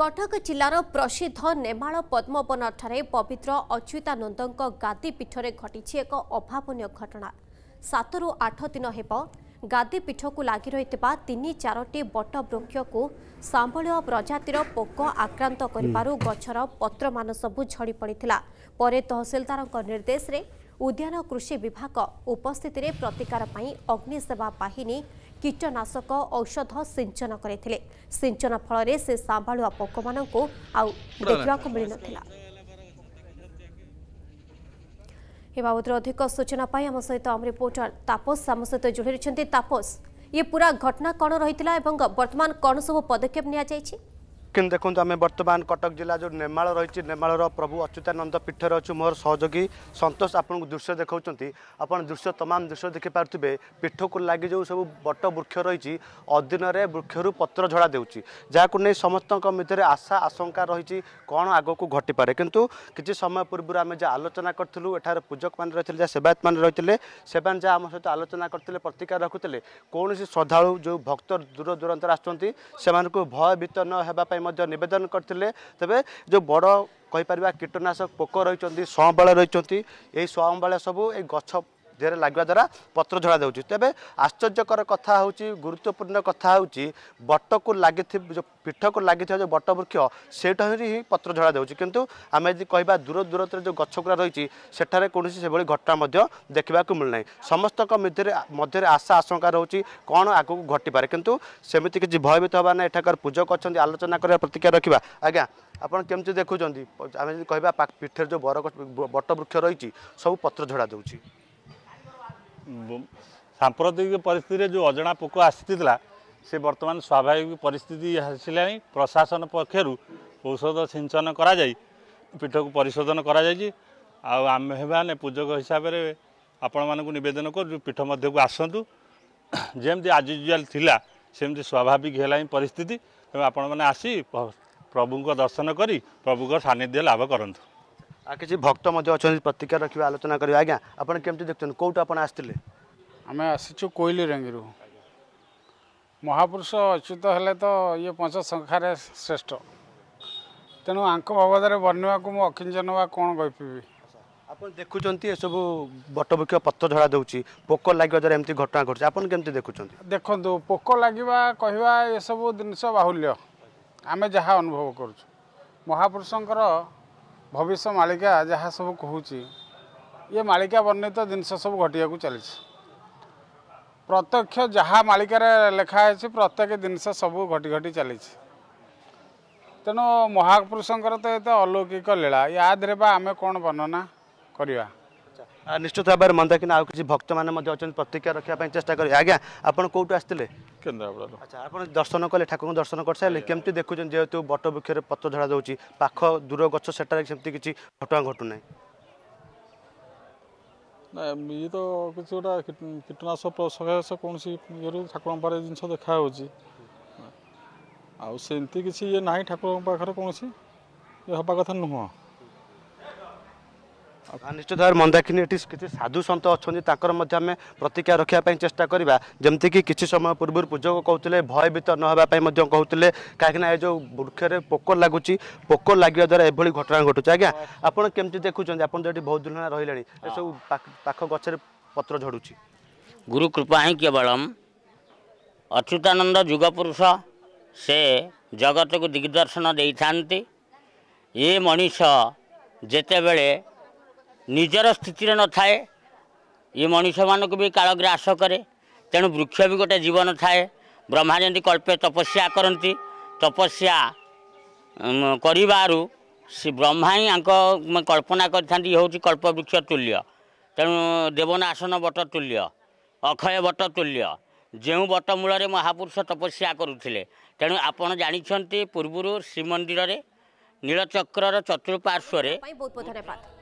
କଟକ ଜିଲ୍ଲାର ପ୍ରସିଦ୍ଧ ନେମାଳ ପଦ୍ମବନଠାରେ ପବିତ୍ର ଅଚ୍ୟୁତାନନ୍ଦଙ୍କ ଗାଦିପୀଠରେ ଘଟିଛି ଏକ ଅଭାବନୀୟ ଘଟଣା ସାତରୁ ଆଠ ଦିନ ହେବ ଗାଦିପୀଠକୁ ଲାଗି ରହିଥିବା ତିନି ଚାରୋଟି ବଟବୃକ୍ଷକୁ ସାମ୍ବଳୀୟ ପ୍ରଜାତିର ପୋକ ଆକ୍ରାନ୍ତ କରିବାରୁ ଗଛର ପତ୍ରମାନ ସବୁ ଝଡ଼ି ପଡ଼ିଥିଲା ପରେ ତହସିଲଦାରଙ୍କ ନିର୍ଦ୍ଦେଶରେ ଉଦ୍ୟାନ କୃଷି ବିଭାଗ ଉପସ୍ଥିତିରେ ପ୍ରତିକାର ପାଇଁ ଅଗ୍ନିସେବା ବାହିନୀ କୀଟନାଶକ ଔଷଧ ସିଞ୍ଚନ କରିଥିଲେ ସିଞ୍ଚନ ଫଳରେ ସେ ସାମ୍ଭାଳୁଆ ପୋକମାନଙ୍କୁ ଆଉ ଦେଖିବାକୁ ମିଳିନଥିଲା ଏ ବାବଦରେ ଅଧିକ ସୂଚନା ପାଇଁ ଆମ ସହିତ ଆମ ରିପୋର୍ଟର ତାପସ ଆମ ସହିତ ଯୋଡ଼ିଛନ୍ତି ତାପସ ଏ ପୁରା ଘଟଣା କ'ଣ ରହିଥିଲା ଏବଂ ବର୍ତ୍ତମାନ କ'ଣ ସବୁ ପଦକ୍ଷେପ ନିଆଯାଇଛି দক্ষিণ দেখুন আমি বর্তমান কটক জেলা যে নেমাল রয়েছে নেমাড়র প্রভু অচ্যুতানন্দ পীঠরে অছু মোর সহযোগী সন্তোষ আপনার দৃশ্য দেখাও আপনার দৃশ্য তমাম দৃশ্য দেখিপারে পীঠকু লাগি যে সব বট বৃক্ষ রয়েছে অধীনরে বৃক্ষর পত্র ঝড়া দেউছি যা নিয়ে সমস্ত ভিতরে আশা আশঙ্কা রয়েছে কম আগুক ঘটিপরে কিন্তু কিছু সময় পূর্বর আমি যা আলোচনা করলু এঠার পূজক মানে রয়েছে যা সেবায়ত মানে রয়েছে সে যা আমার সহ আলোচনা করলে প্রতিকার রাখুলে কৌশি শ্রদ্ধাড়ু যে ভক্ত দূর দূরান্তরে আসছেন সে ভয়ভীত ন হওয়া ମଧ୍ୟ ନିବେଦନ କରିଥିଲେ ତେବେ ଯେଉଁ ବଡ଼ କହିପାରିବା କୀଟନାଶକ ପୋକ ରହିଛନ୍ତି ସଁବେଳ ରହିଛନ୍ତି ଏହି ସଁବେଳ ସବୁ ଏଇ ଗଛ ଦେହରେ ଲାଗିବା ଦ୍ୱାରା ପତ୍ର ଝଡ଼ା ଯାଉଛି ତେବେ ଆଶ୍ଚର୍ଯ୍ୟକର କଥା ହେଉଛି ଗୁରୁତ୍ୱପୂର୍ଣ୍ଣ କଥା ହେଉଛି ବଟକୁ ଲାଗିଥିବା ଯେଉଁ ପିଠକୁ ଲାଗିଥିବା ଯେଉଁ ବଟବୃକ୍ଷ ସେଇଠାରେ ହିଁ ପତ୍ର ଝଡ଼ା ଯାଉଛି କିନ୍ତୁ ଆମେ ଯଦି କହିବା ଦୂର ଦୂରତରେ ଯେଉଁ ଗଛଗୁଡ଼ା ରହିଛି ସେଠାରେ କୌଣସି ସେଭଳି ଘଟଣା ମଧ୍ୟ ଦେଖିବାକୁ ମିଳୁନାହିଁ ସମସ୍ତଙ୍କ ମଧ୍ୟରେ ମଧ୍ୟରେ ଆଶା ଆଶଙ୍କା ରହୁଛି କ'ଣ ଆଗକୁ ଘଟିପାରେ କିନ୍ତୁ ସେମିତି କିଛି ଭୟଭୀତ ହେବା ନା ଏଠାକାର ପୂଜକ ଅଛନ୍ତି ଆଲୋଚନା କରିବା ପ୍ରତିକ୍ରିୟା ରଖିବା ଆଜ୍ଞା ଆପଣ କେମିତି ଦେଖୁଛନ୍ତି ଆମେ ଯଦି କହିବା ପିଠରେ ଯେଉଁ ବର ବଟବୃକ୍ଷ ରହିଛି ସବୁ ପତ୍ର ଝଡ଼ା ଦେଉଛି ସାମ୍ପ୍ରତିକ ପରିସ୍ଥିତିରେ ଯେଉଁ ଅଜଣା ପୋକ ଆସିଥିଲା ସେ ବର୍ତ୍ତମାନ ସ୍ୱାଭାବିକ ପରିସ୍ଥିତି ଆସିଲାଣି ପ୍ରଶାସନ ପକ୍ଷରୁ ଔଷଧ ସିଞ୍ଚନ କରାଯାଇ ପୀଠକୁ ପରିଶୋଧନ କରାଯାଇଛି ଆଉ ଆମ୍ଭେମାନେ ପୂଜକ ହିସାବରେ ଆପଣମାନଙ୍କୁ ନିବେଦନ କରୁଛୁ ପୀଠ ମଧ୍ୟକୁ ଆସନ୍ତୁ ଯେମିତି ଆଜି ଯୁଆଲ ଥିଲା ସେମିତି ସ୍ୱାଭାବିକ ହେଲାଣି ପରିସ୍ଥିତି ଏବଂ ଆପଣମାନେ ଆସି ପ୍ରଭୁଙ୍କ ଦର୍ଶନ କରି ପ୍ରଭୁଙ୍କ ସାନ୍ନିଧ୍ୟ ଲାଭ କରନ୍ତୁ आक भक्त अब प्रतिक्रिया रलोचना अनि के आमेसु कोइली रङ्गरु महापुरुष अच्युत हो ये पच संख्यार श्रेष्ठ तेन् भगदर वर्णमा देखु बटब् पत्तर झडा देउछु पोक लाग्ने घटना घट्छ आमिचन देख्नु पोक लागस जिस बाहुल्य आमे जहाँ अनुभव गरुछु महापुरुषर ଭବିଷ୍ୟ ମାଳିକା ଯାହା ସବୁ କହୁଛି ଇଏ ମାଳିକା ବର୍ଣ୍ଣିତ ଜିନିଷ ସବୁ ଘଟିବାକୁ ଚାଲିଛି ପ୍ରତ୍ୟକ୍ଷ ଯାହା ମାଳିକାରେ ଲେଖା ହେଇଛି ପ୍ରତ୍ୟେକ ଜିନିଷ ସବୁ ଘଟି ଘଟି ଚାଲିଛି ତେଣୁ ମହାପୁରୁଷଙ୍କର ତ ଏତେ ଅଲୌକିକ ଲୀଳା ୟା ଦେହରେ ବା ଆମେ କ'ଣ ବର୍ଣ୍ଣନା କରିବା ଆଚ୍ଛା ନିଶ୍ଚିତ ଭାବରେ ମନ୍ଦାକିନି ଆଉ କିଛି ଭକ୍ତମାନେ ମଧ୍ୟ ଅଛନ୍ତି ପ୍ରତିକ୍ରିୟା ରଖିବା ପାଇଁ ଚେଷ୍ଟା କରିବେ ଆଜ୍ଞା ଆପଣ କେଉଁଠୁ ଆସିଥିଲେ କେନ୍ଦ୍ରାପଡ଼ାରୁ ଆଚ୍ଛା ଆପଣ ଦର୍ଶନ କଲେ ଠାକୁରଙ୍କୁ ଦର୍ଶନ କରିସାରିଲେ କେମିତି ଦେଖୁଛନ୍ତି ଯେହେତୁ ବଟବୃକ୍ଷରେ ପତ୍ର ଧରା ଦେଉଛି ପାଖ ଦୂର ଗଛ ସେଠାରେ ସେମିତି କିଛି ଘଟଣା ଘଟୁନାହିଁ ନାଇଁ ଇଏ ତ କିଛି ଗୋଟା କୀଟନାଶକ କୌଣସି ଇଏରୁ ଠାକୁରଙ୍କ ପାଖରେ ଜିନିଷ ଦେଖାହେଉଛି ଆଉ ସେମିତି କିଛି ଇଏ ନାହିଁ ଠାକୁରଙ୍କ ପାଖରେ କୌଣସି ଇଏ ହେବା କଥା ନୁହଁ ନିଶ୍ଚିତ ଭାବରେ ମନ୍ଦାକିନୀ ଏଠି କିଛି ସାଧୁ ସନ୍ଥ ଅଛନ୍ତି ତାଙ୍କର ମଧ୍ୟ ଆମେ ପ୍ରତିକ୍ରିୟା ରଖିବା ପାଇଁ ଚେଷ୍ଟା କରିବା ଯେମିତିକି କିଛି ସମୟ ପୂର୍ବରୁ ପୂଜକ କହୁଥିଲେ ଭୟଭୀତ ନ ହେବା ପାଇଁ ମଧ୍ୟ କହୁଥିଲେ କାହିଁକିନା ଏ ଯେଉଁ ବୃକ୍ଷରେ ପୋକ ଲାଗୁଛି ପୋକ ଲାଗିବା ଦ୍ୱାରା ଏଭଳି ଘଟଣା ଘଟୁଛି ଆଜ୍ଞା ଆପଣ କେମିତି ଦେଖୁଛନ୍ତି ଆପଣ ତ ଏଠି ବହୁତ ଦିନ ରହିଲେଣି ଏସବୁ ପାଖ ଗଛରେ ପତ୍ର ଝଡ଼ୁଛି ଗୁରୁ କୃପା ହିଁ କେବଳମ୍ ଅଚ୍ୟୁତାନନ୍ଦ ଯୁଗ ପୁରୁଷ ସେ ଜଗତକୁ ଦିଗ୍ଦର୍ଶନ ଦେଇଥାନ୍ତି ଏ ମଣିଷ ଯେତେବେଳେ ନିଜର ସ୍ଥିତିରେ ନଥାଏ ଇଏ ମଣିଷମାନଙ୍କୁ ବି କାଳଗ୍ରାସ କରେ ତେଣୁ ବୃକ୍ଷ ବି ଗୋଟେ ଜୀବନ ଥାଏ ବ୍ରହ୍ମା ଯେମିତି କଳ୍ପେ ତପସ୍ୟା କରନ୍ତି ତପସ୍ୟା କରିବାରୁ ସେ ବ୍ରହ୍ମା ହିଁ ଆଙ୍କ କଳ୍ପନା କରିଥାନ୍ତି ଇଏ ହେଉଛି କଳ୍ପବୃକ୍ଷ ତୁଲ୍ୟ ତେଣୁ ଦେବନାସନ ବଟ ତୁଲ୍ୟ ଅକ୍ଷୟ ବଟ ତୁଲ୍ୟ ଯେଉଁ ବଟ ମୂଳରେ ମହାପୁରୁଷ ତପସ୍ୟା କରୁଥିଲେ ତେଣୁ ଆପଣ ଜାଣିଛନ୍ତି ପୂର୍ବରୁ ଶ୍ରୀମନ୍ଦିରରେ ନୀଳଚକ୍ରର ଚତୁଃପାର୍ଶ୍ୱରେ